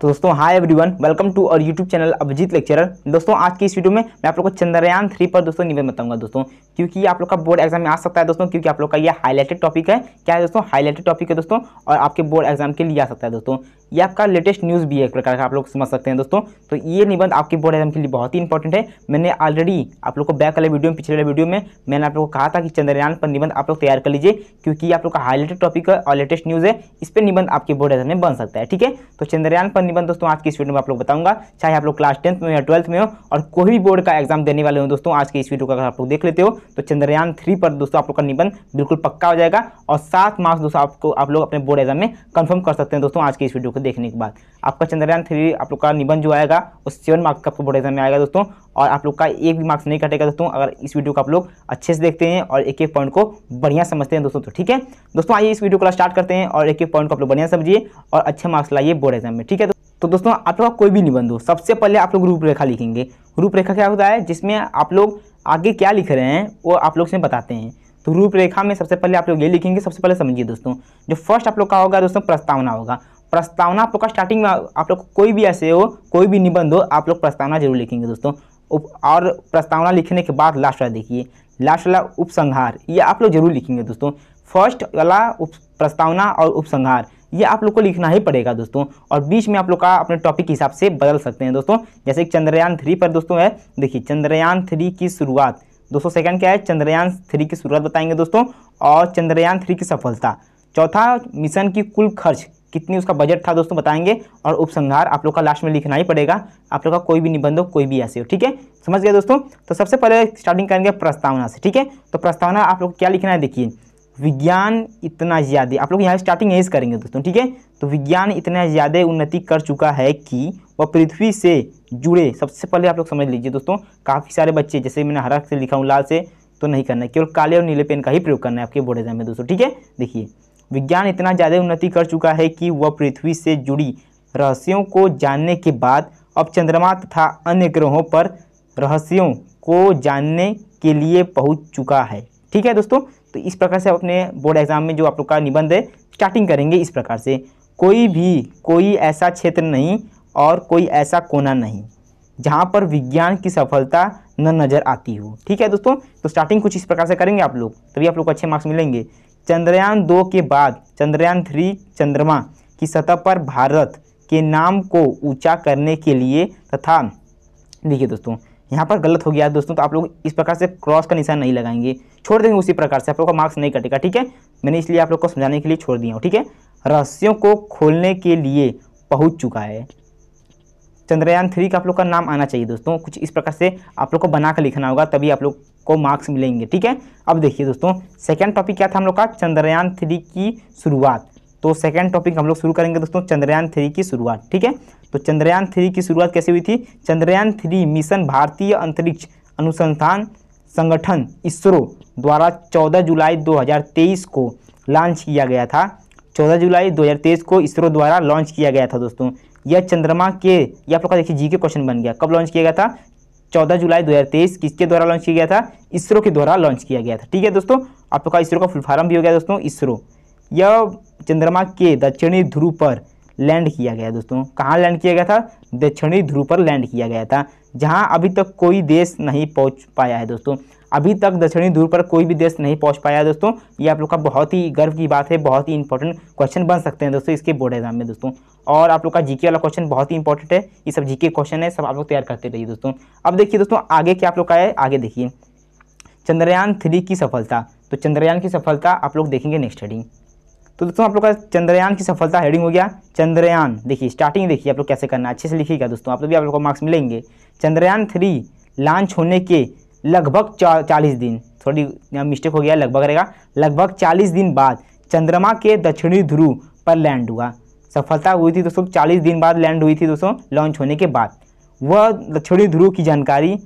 तो दोस्तों hi everyone welcome to और यूट्यूब चैनल अभिजीत लेक्चरर दोस्तों आज की इस वीडियो में मैं आप लोग को चंद्रयान थ्री पर दोस्तों निवेदन बताऊंगा दोस्तों क्योंकि आप लोग का बोर्ड एग्जाम में आ सकता है दोस्तों क्योंकि आप लोग का ये हाईलाइटेड टॉपिक है क्या है दोस्तों हाईलाइटेड टॉपिक है दोस्तों और आपके बोर्ड एग्जाम के लिए आ सकता है दोस्तों ये आपका लेटेस्ट न्यूज़ भी है एक प्रकार का आप लोग समझ सकते हैं दोस्तों तो ये निबंध आपके बोर्ड एग्जाम के लिए बहुत ही इंपॉर्टेंट है मैंने ऑलरेडी आप लोग को बैक वाले वीडियो में पिछले वाले वीडियो में मैंने आप लोग को कहा था कि चंद्रयान पर निबंध आप लोग तैयार कर लीजिए क्योंकि आप लोग का हाईलाइटेड टॉपिक है और लेटेस्ट न्यूज़ है इस पर निबंध आपके बोर्ड एग्जाम में बन सकता है ठीक है तो चंद्रयान पर निबंध दोस्तों आज की इस वीडियो में आप लोग बताऊंगा चाहे आप लोग क्लास टेंथ में या ट्वेल्थ में हो और कोई भी बोर्ड का एग्जाम देने वाले हो दोस्तों आज के इस वीडियो को अगर आप लोग देख लेते हो तो चंद्रयान थ्री पर दोस्तों आप लोग का निबंध बिल्कुल पक्का हो जाएगा और सात मार्क्स दोस्तों आपको आप लोग अपने बोर्ड एग्जाम में कन्फर्म कर सकते हैं दोस्तों आज के इस वीडियो को देखने के बाद आपका चंद्रयान थ्री आप लोग का निबंध जो आएगा वो सेवन मार्क्स का आपको बोर्ड एग्जाम में आएगा दोस्तों और आप लोग का एक भी मार्क्स नहीं कटेगा दोस्तों अगर इस वीडियो को आप लोग अच्छे से देखते हैं और एक एक पॉइंट को बढ़िया समझते हैं दोस्तों तो ठीक है दोस्तों आइए इस वीडियो को स्टार्ट करते हैं और एक एक पॉइंट को आप लोग बढ़िया समझिए और अच्छे मार्क्स लाइए बोर्ड एग्जाम में ठीक है तो दोस्तों आप लोग कोई भी निबंध हो सबसे पहले आप लोग रूपरेखा लिखेंगे रूपरेखा क्या होता है जिसमें आप लोग आगे क्या लिख रहे हैं वो आप लोग से बताते हैं तो रूपरेखा में सबसे पहले आप लोग ये लिखेंगे सबसे पहले समझिए दोस्तों जो फर्स्ट आप लोग का होगा दोस्तों प्रस्तावना होगा प्रस्तावना आप लोग का स्टार्टिंग में आप लोग कोई भी ऐसे हो कोई भी निबंध हो आप लोग प्रस्तावना जरूर लिखेंगे दोस्तों और प्रस्तावना लिखने के बाद लास्ट वाला देखिए लास्ट वाला उपसंहार ये आप लोग जरूर लिखेंगे दोस्तों फर्स्ट वाला उप प्रस्तावना और उपसंहार ये आप लोग को लिखना ही पड़ेगा दोस्तों और बीच में आप लोग का अपने टॉपिक के हिसाब से बदल सकते हैं दोस्तों जैसे चंद्रयान थ्री पर दोस्तों है देखिए चंद्रयान थ्री की शुरुआत दोस्तों सेकंड क्या है चंद्रयान थ्री की शुरुआत बताएंगे दोस्तों और चंद्रयान थ्री की सफलता चौथा मिशन की कुल खर्च कितनी उसका बजट था दोस्तों बताएंगे और उपसंहार आप लोग का लास्ट में लिखना ही पड़ेगा आप लोग का कोई भी निबंध हो कोई भी ऐसे हो ठीक है समझ गए दोस्तों तो सबसे पहले स्टार्टिंग करेंगे प्रस्तावना से ठीक है तो प्रस्तावना आप लोग क्या लिखना है देखिए विज्ञान इतना ज़्यादा आप लोग यहाँ स्टार्टिंग यहीं से करेंगे दोस्तों ठीक है तो विज्ञान इतना ज़्यादा उन्नति कर चुका है कि वह पृथ्वी से जुड़े सबसे पहले आप लोग समझ लीजिए दोस्तों काफ़ी सारे बच्चे जैसे मैंने हरा से लिखा हूँ लाल से तो नहीं करना है केवल काले और नीले पेन का ही प्रयोग करना है आपके बोर्ड एग्जाम में दोस्तों ठीक है देखिए विज्ञान इतना ज़्यादा उन्नति कर चुका है कि वह पृथ्वी से जुड़ी रहस्यों को जानने के बाद अब चंद्रमा तथा अन्य ग्रहों पर रहस्यों को जानने के लिए पहुंच चुका है ठीक है दोस्तों तो इस प्रकार से आप अपने बोर्ड एग्जाम में जो आप लोग का निबंध है स्टार्टिंग करेंगे इस प्रकार से कोई भी कोई ऐसा क्षेत्र नहीं और कोई ऐसा कोना नहीं जहाँ पर विज्ञान की सफलता न नज़र आती हो ठीक है दोस्तों तो स्टार्टिंग कुछ इस प्रकार से करेंगे आप लोग तभी आप लोग को अच्छे मार्क्स मिलेंगे चंद्रयान दो के बाद चंद्रयान थ्री चंद्रमा की सतह पर भारत के नाम को ऊंचा करने के लिए तथा देखिए दोस्तों यहाँ पर गलत हो गया दोस्तों तो आप लोग इस प्रकार से क्रॉस का निशान नहीं लगाएंगे छोड़ देंगे उसी प्रकार से आप लोग का मार्क्स नहीं कटेगा ठीक है मैंने इसलिए आप लोग को समझाने के लिए छोड़ दिया हूँ ठीक है रहस्यों को खोलने के लिए पहुँच चुका है चंद्रयान थ्री का आप लोग का नाम आना चाहिए दोस्तों कुछ इस प्रकार से आप लोग को बना कर लिखना होगा तभी आप लोग को मार्क्स मिलेंगे ठीक है अब देखिए दोस्तों सेकेंड टॉपिक क्या था हम लोग का चंद्रयान थ्री की शुरुआत तो सेकेंड टॉपिक हम लोग शुरू करेंगे दोस्तों चंद्रयान थ्री की शुरुआत ठीक है तो चंद्रयान थ्री की शुरुआत कैसे हुई थी चंद्रयान थ्री मिशन भारतीय अंतरिक्ष अनुसंधान संगठन इसरो द्वारा 14 जुलाई 2023 को लॉन्च किया गया था 14 जुलाई 2023 को इसरो द्वारा लॉन्च किया गया था दोस्तों यह चंद्रमा के यह आप लोग का देखिए जी के क्वेश्चन बन गया कब लॉन्च किया गया था 14 जुलाई 2023 किसके द्वारा लॉन्च किया गया था इसरो के द्वारा लॉन्च किया गया था ठीक है दोस्तों आप लोग का इसरो का फुल फार्म भी हो गया दोस्तों इसरो यह चंद्रमा के दक्षिणी ध्रुव पर लैंड किया गया दोस्तों कहाँ लैंड किया गया था दक्षिणी ध्रुव पर लैंड किया गया था जहाँ अभी तक कोई देश नहीं पहुँच पाया है दोस्तों अभी तक दक्षिणी ध्रुव पर कोई भी देश नहीं पहुंच पाया दोस्तों ये आप लोग का बहुत ही गर्व की बात है बहुत ही इंपॉर्टेंट क्वेश्चन बन सकते हैं दोस्तों इसके बोर्ड एग्जाम में दोस्तों और आप लोग का जीके वाला क्वेश्चन बहुत ही इंपॉर्टेंट है ये सब जीके क्वेश्चन है सब आप लोग तैयार करते रहिए दोस्तों अब देखिए दोस्तों आगे क्या आप लोग का है आगे देखिए चंद्रयान थ्री की सफलता तो चंद्रयान की सफलता आप लोग देखेंगे नेक्स्ट हेडिंग तो दोस्तों आप लोग का चंद्रयान की सफलता हेडिंग हो गया चंद्रयान देखिए स्टार्टिंग देखिए आप लोग कैसे करना है अच्छे से लिखिएगा दोस्तों आप लोग भी आप लोग को मार्क्स मिलेंगे चंद्रयान थ्री लॉन्च होने के लगभग चालीस दिन थोड़ी मिस्टेक हो गया लगभग रहेगा लगभग चालीस दिन बाद चंद्रमा के दक्षिणी ध्रुव पर लैंड हुआ सफलता हुई थी दोस्तों चालीस दिन बाद लैंड हुई थी दोस्तों लॉन्च होने के बाद वह दक्षिणी ध्रुव की जानकारी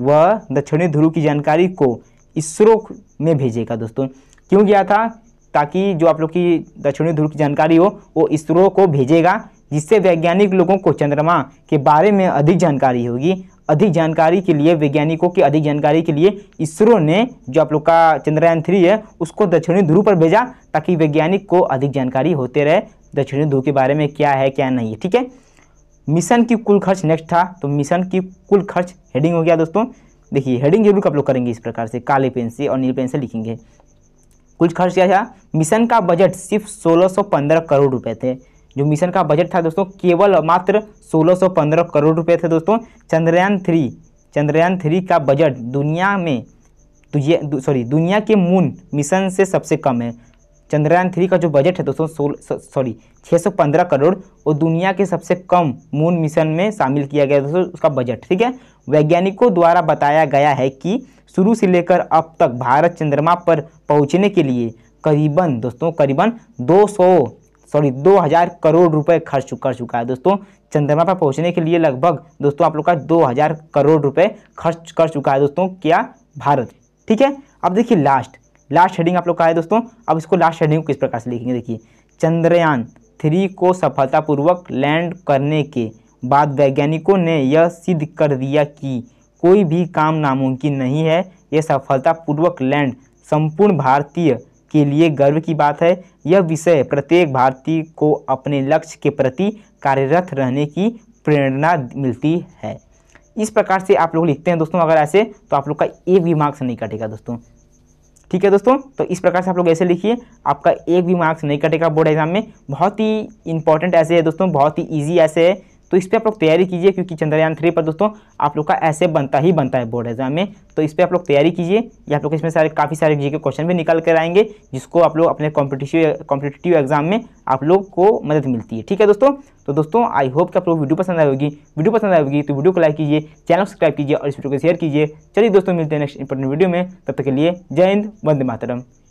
वह दक्षिणी ध्रुव की जानकारी को इसरो में भेजेगा दोस्तों क्यों गया था ताकि जो आप लोग की दक्षिणी ध्रुव की जानकारी हो वो इसरो को भेजेगा जिससे वैज्ञानिक लोगों को चंद्रमा के बारे में अधिक जानकारी होगी अधिक जानकारी के लिए वैज्ञानिकों की अधिक जानकारी के लिए इसरो ने जो आप लोग का चंद्रयान थ्री है उसको दक्षिणी ध्रुव पर भेजा ताकि वैज्ञानिक को अधिक जानकारी होते रहे दक्षिणी ध्रुव के बारे में क्या है क्या नहीं है ठीक है मिशन की कुल खर्च नेक्स्ट था तो मिशन की कुल खर्च हेडिंग हो गया दोस्तों देखिए हेडिंग जरूर आप लोग करेंगे इस प्रकार से काले पेन से और नील पेन से लिखेंगे कुल खर्च क्या था मिशन का बजट सिर्फ 1615 करोड़ रुपए थे जो मिशन का बजट था दोस्तों केवल मात्र 1615 करोड़ रुपए थे दोस्तों चंद्रयान थ्री चंद्रयान थ्री का बजट दुनिया में सॉरी दुनिया के मून मिशन से सबसे कम है चंद्रयान थ्री का जो बजट है दोस्तों सोलह सॉरी छः सौ पंद्रह करोड़ वो दुनिया के सबसे कम मून मिशन में शामिल किया गया दोस्तों उसका बजट ठीक है वैज्ञानिकों द्वारा बताया गया है कि शुरू से लेकर अब तक भारत चंद्रमा पर पहुंचने के लिए करीबन दोस्तों करीबन दो सौ सॉरी 2000 करोड़ रुपए खर्च कर चुका है दोस्तों चंद्रमा पर पहुंचने के लिए लगभग दोस्तों आप लोग का 2000 करोड़ रुपए खर्च कर चुका है दोस्तों क्या भारत ठीक है अब देखिए लास्ट लास्ट हेडिंग आप लोग का है दोस्तों अब इसको लास्ट हेडिंग को किस प्रकार से लिखेंगे देखिए चंद्रयान थ्री को सफलतापूर्वक लैंड करने के बाद वैज्ञानिकों ने यह सिद्ध कर दिया कि कोई भी काम नामुमकिन नहीं है यह सफलतापूर्वक लैंड संपूर्ण भारतीय के लिए गर्व की बात है यह विषय प्रत्येक भारतीय को अपने लक्ष्य के प्रति कार्यरत रहने की प्रेरणा मिलती है इस प्रकार से आप लोग लिखते हैं दोस्तों अगर ऐसे तो आप लोग का एक भी मार्क्स नहीं कटेगा दोस्तों ठीक है दोस्तों तो इस प्रकार से आप लोग ऐसे लिखिए आपका एक भी मार्क्स नहीं कटेगा बोर्ड एग्जाम में बहुत ही इंपॉर्टेंट ऐसे है दोस्तों बहुत ही ईजी ऐसे है तो इस पर आप लोग तैयारी कीजिए क्योंकि चंद्रयान थ्री पर दोस्तों आप लोग का ऐसे बनता ही बनता है बोर्ड एग्जाम में तो इस पर आप लोग तैयारी कीजिए या आप लोग इसमें सारे काफ़ी सारे जी के क्वेश्चन भी निकाल कर आएंगे जिसको आप लोग अपने कॉम्पिटिटिव कॉम्पिटिटिव एग्जाम में आप लोग को मदद मिलती है ठीक है दोस्तों तो दोस्तों आई होप कि आप लोग वीडियो पसंद आएगी वीडियो पसंद आएगी तो वीडियो को लाइक कीजिए चैनल सब्सक्राइब कीजिए और इस वीडियो को शेयर कीजिए चलिए दोस्तों मिलते हैं नेक्स्ट इंपॉर्टेंट वीडियो में तब तक के लिए जय हिंद वंदे मातरम